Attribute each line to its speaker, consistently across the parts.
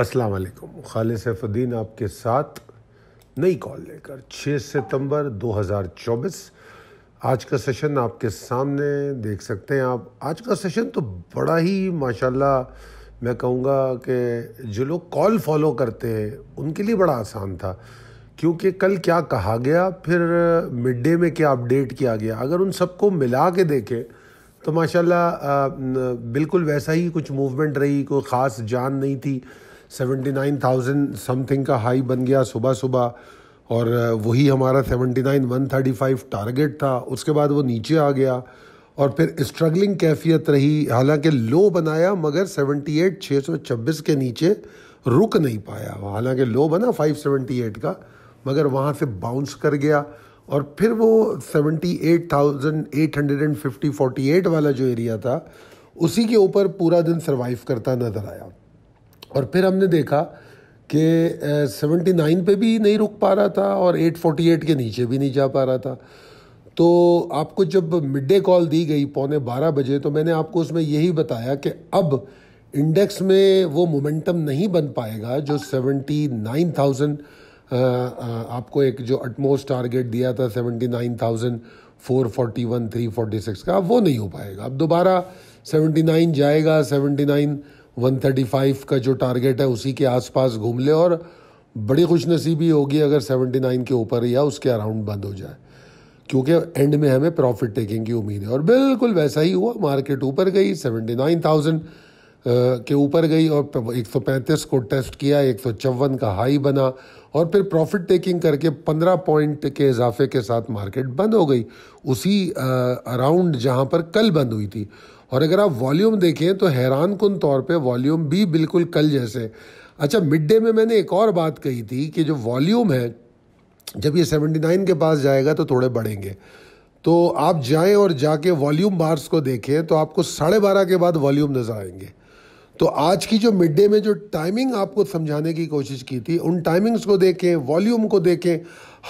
Speaker 1: अस्सलाम वालेकुम खालिद सैफुद्दीन आपके साथ नई कॉल लेकर 6 सितंबर 2024 आज का सेशन आपके सामने देख सकते हैं आप आज का सेशन तो बड़ा ही माशाल्लाह मैं कहूँगा कि जो लोग कॉल फॉलो करते हैं उनके लिए बड़ा आसान था क्योंकि कल क्या कहा गया फिर मिड डे में क्या अपडेट किया गया अगर उन सबको मिला के देखें तो माशाल्लाह बिल्कुल वैसा ही कुछ मूवमेंट रही कोई ख़ास जान नहीं थी सेवेंटी नाइन थाउजेंड समथिंग का हाई बन गया सुबह सुबह और वही हमारा seventy nine one thirty five target था उसके बाद वो नीचे आ गया और फिर स्ट्रगलिंग कैफियत रही हालांकि लो बनाया मगर सेवेंटी एट छः सौ छब्बीस के नीचे रुक नहीं पाया हालांकि लो बना फाइव सेवेंटी एट का मगर वहाँ से बाउंस कर गया और फिर वो seventy eight thousand eight hundred and fifty forty eight वाला जो एरिया था उसी के ऊपर पूरा दिन सर्वाइव करता नज़र आया और फिर हमने देखा कि सेवेंटी नाइन पे भी नहीं रुक पा रहा था और एट फोर्टी एट के नीचे भी नहीं जा पा रहा था तो आपको जब मिड डे कॉल दी गई पौने बारह बजे तो मैंने आपको उसमें यही बताया कि अब इंडेक्स में वो मोमेंटम नहीं बन पाएगा जो सेवेंटी नाइन थाउजेंड आपको एक जो अटमोस्ट टारगेट दिया था seventy nine thousand four forty one three forty six का अब वो नहीं हो पाएगा अब दोबारा सेवेंटी नाइन जाएगा सेवेंटी नाइन 135 का जो टारगेट है उसी के आसपास घूम ले और बड़ी खुशनसीबी होगी अगर 79 के ऊपर या उसके अराउंड बंद हो जाए क्योंकि एंड में हमें प्रॉफिट टेकिंग की उम्मीद है और बिल्कुल वैसा ही हुआ मार्केट ऊपर गई 79,000 के ऊपर गई और 135 को टेस्ट किया एक का हाई बना और फिर प्रॉफिट टेकिंग करके 15 पॉइंट के इजाफे के साथ मार्केट बंद हो गई उसी अराउंड जहां पर कल बंद हुई थी और अगर आप वॉल्यूम देखें तो हैरान कन तौर पे वॉल्यूम भी बिल्कुल कल जैसे अच्छा मिड डे में मैंने एक और बात कही थी कि जो वॉल्यूम है जब ये 79 के पास जाएगा तो थोड़े बढ़ेंगे तो आप जाएं और जाके वॉल्यूम बार्स को देखें तो आपको साढ़े बारह के बाद वॉल्यूम नज़र आएंगे तो आज की जो मिड डे में जो टाइमिंग आपको समझाने की कोशिश की थी उन टाइमिंग्स को देखें वॉल्यूम को देखें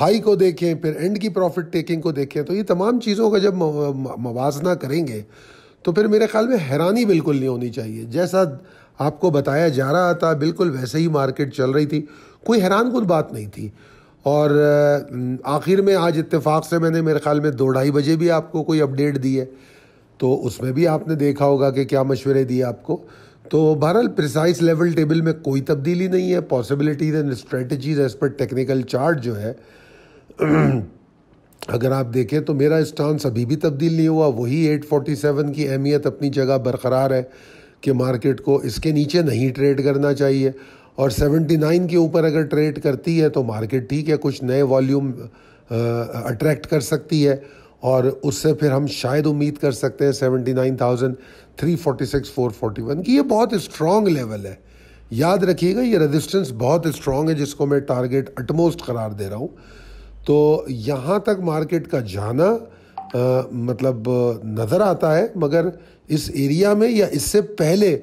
Speaker 1: हाई को देखें फिर एंड की प्रॉफिट टेकिंग को देखें तो ये तमाम चीज़ों का जब मवाजना करेंगे तो फिर मेरे ख्याल में हैरानी बिल्कुल नहीं होनी चाहिए जैसा आपको बताया जा रहा था बिल्कुल वैसे ही मार्केट चल रही थी कोई हैरान कुल बात नहीं थी और आखिर में आज इत्तेफाक से मैंने मेरे ख्याल में दो ढाई बजे भी आपको कोई अपडेट दी है तो उसमें भी आपने देखा होगा कि क्या मशवरे दिए आपको तो बहरहाल प्रिसाइस लेवल टेबल में कोई तब्दीली नहीं है possibilities and strategies as per technical chart जो है अगर आप देखें तो मेरा स्टांस अभी भी तब्दील नहीं हुआ वही 847 की अहमियत अपनी जगह बरकरार है कि मार्केट को इसके नीचे नहीं ट्रेड करना चाहिए और 79 के ऊपर अगर ट्रेड करती है तो मार्केट ठीक है कुछ नए वॉल्यूम अट्रैक्ट कर सकती है और उससे फिर हम शायद उम्मीद कर सकते हैं seventy nine thousand three forty six four forty one की ये बहुत स्ट्रॉन्ग लेवल है याद रखिएगा ये रेजिस्टेंस बहुत स्ट्रॉन्ग है जिसको मैं टारगेट अटमोस्ट करार दे रहा हूँ तो यहाँ तक मार्केट का जाना आ, मतलब नज़र आता है मगर इस एरिया में या इससे पहले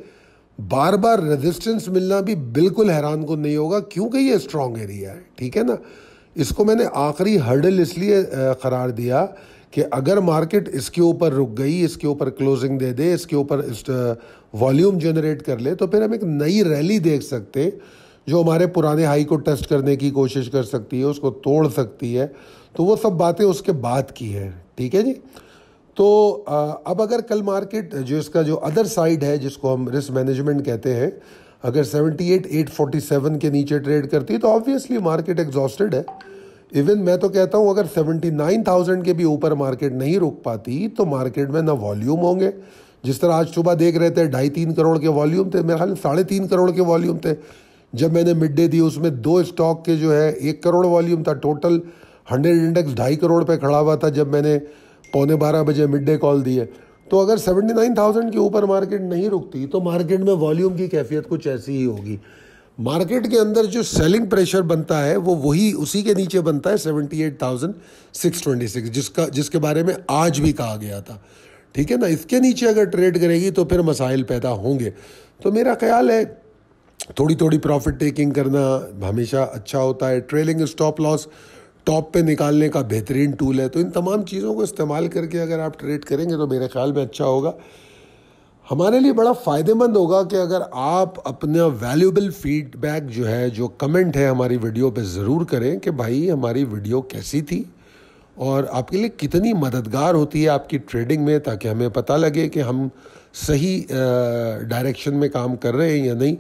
Speaker 1: बार बार रेजिस्टेंस मिलना भी बिल्कुल हैरान को नहीं होगा क्योंकि ये स्ट्रॉन्ग एरिया है ठीक है ना इसको मैंने आखिरी हर्डल इसलिए करार दिया कि अगर मार्केट इसके ऊपर रुक गई इसके ऊपर क्लोजिंग दे दे इसके ऊपर वॉल्यूम जनरेट कर ले तो फिर हम एक नई रैली देख सकते जो हमारे पुराने हाई को टेस्ट करने की कोशिश कर सकती है उसको तोड़ सकती है तो वो सब बातें उसके बाद की है ठीक है जी तो अब अगर कल मार्केट जो इसका जो अदर साइड है जिसको हम रिस्क मैनेजमेंट कहते हैं अगर 78 847 के नीचे ट्रेड करती है तो ऑब्वियसली मार्केट एग्जॉस्टेड है इवन मैं तो कहता हूँ अगर 79,000 के भी ऊपर मार्केट नहीं रुक पाती तो मार्केट में ना वॉल्यूम होंगे जिस तरह आज सुबह देख रहे थे ढाई तीन करोड़ के वॉल्यूम थे मेरे ख्याल साढ़े तीन करोड़ के वॉल्यूम थे जब मैंने मिड डे दी उसमें दो स्टॉक के जो है एक करोड़ वॉल्यूम था टोटल हंड्रेड इंडेक्स ढाई करोड़ पे खड़ा हुआ था जब मैंने पौने बारह बजे मिड डे कॉल दी है तो अगर सेवेंटी नाइन थाउजेंड के ऊपर मार्केट नहीं रुकती तो मार्केट में वॉल्यूम की कैफियत कुछ ऐसी ही होगी मार्केट के अंदर जो सेलिंग प्रेशर बनता है वो वही उसी के नीचे बनता है seventy eight thousand six twenty six जिसका जिसके बारे में आज भी कहा गया था ठीक है ना इसके नीचे अगर ट्रेड करेगी तो फिर मसाइल पैदा होंगे तो मेरा ख्याल है थोड़ी थोड़ी प्रॉफिट टेकिंग करना हमेशा अच्छा होता है ट्रेलिंग स्टॉप लॉस टॉप पे निकालने का बेहतरीन टूल है तो इन तमाम चीज़ों को इस्तेमाल करके अगर आप ट्रेड करेंगे तो मेरे ख्याल में अच्छा होगा हमारे लिए बड़ा फ़ायदेमंद होगा कि अगर आप अपना वैल्यूबल फीडबैक जो है जो कमेंट है हमारी वीडियो पे ज़रूर करें कि भाई हमारी वीडियो कैसी थी और आपके लिए कितनी मददगार होती है आपकी ट्रेडिंग में ताकि हमें पता लगे कि हम सही डायरेक्शन में काम कर रहे हैं या नहीं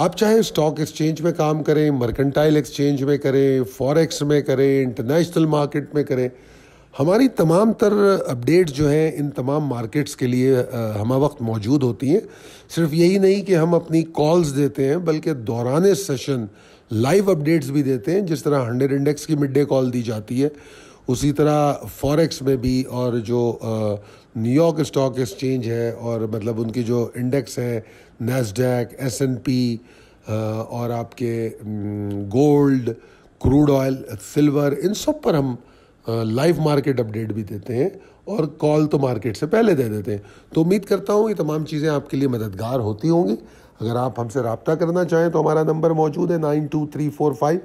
Speaker 1: आप चाहे स्टॉक एक्सचेंज में काम करें मर्केंटाइल एक्सचेंज में करें फॉरेक्स में करें इंटरनेशनल मार्केट में करें हमारी तमाम तर अपडेट जो हैं इन तमाम मार्केट्स के लिए हम वक्त मौजूद होती हैं सिर्फ यही नहीं कि हम अपनी कॉल्स देते हैं बल्कि दौरान सेशन लाइव अपडेट्स भी देते हैं जिस तरह हंड्रेड इंडेक्स की मिड डे कॉल दी जाती है उसी तरह फॉरेक्स में भी और जो न्यूयॉर्क स्टॉक एक्सचेंज है और मतलब उनकी जो इंडेक्स है नेसडेक एस एन पी और आपके गोल्ड क्रूड ऑयल सिल्वर इन सब पर हम लाइव मार्केट अपडेट भी देते हैं और कॉल तो मार्केट से पहले दे देते हैं तो उम्मीद करता हूँ ये तमाम चीज़ें आपके लिए मददगार होती होंगी अगर आप हमसे रबता करना चाहें तो हमारा नंबर मौजूद है nine two three four five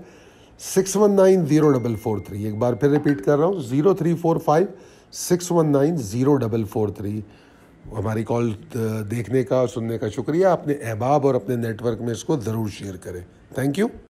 Speaker 1: six one nine zero double four three एक बार फिर रिपीट कर रहा हूँ zero three four five six one nine zero double four three हमारी कॉल देखने का और सुनने का शुक्रिया अपने अहबाब और अपने नेटवर्क में इसको ज़रूर शेयर करें थैंक यू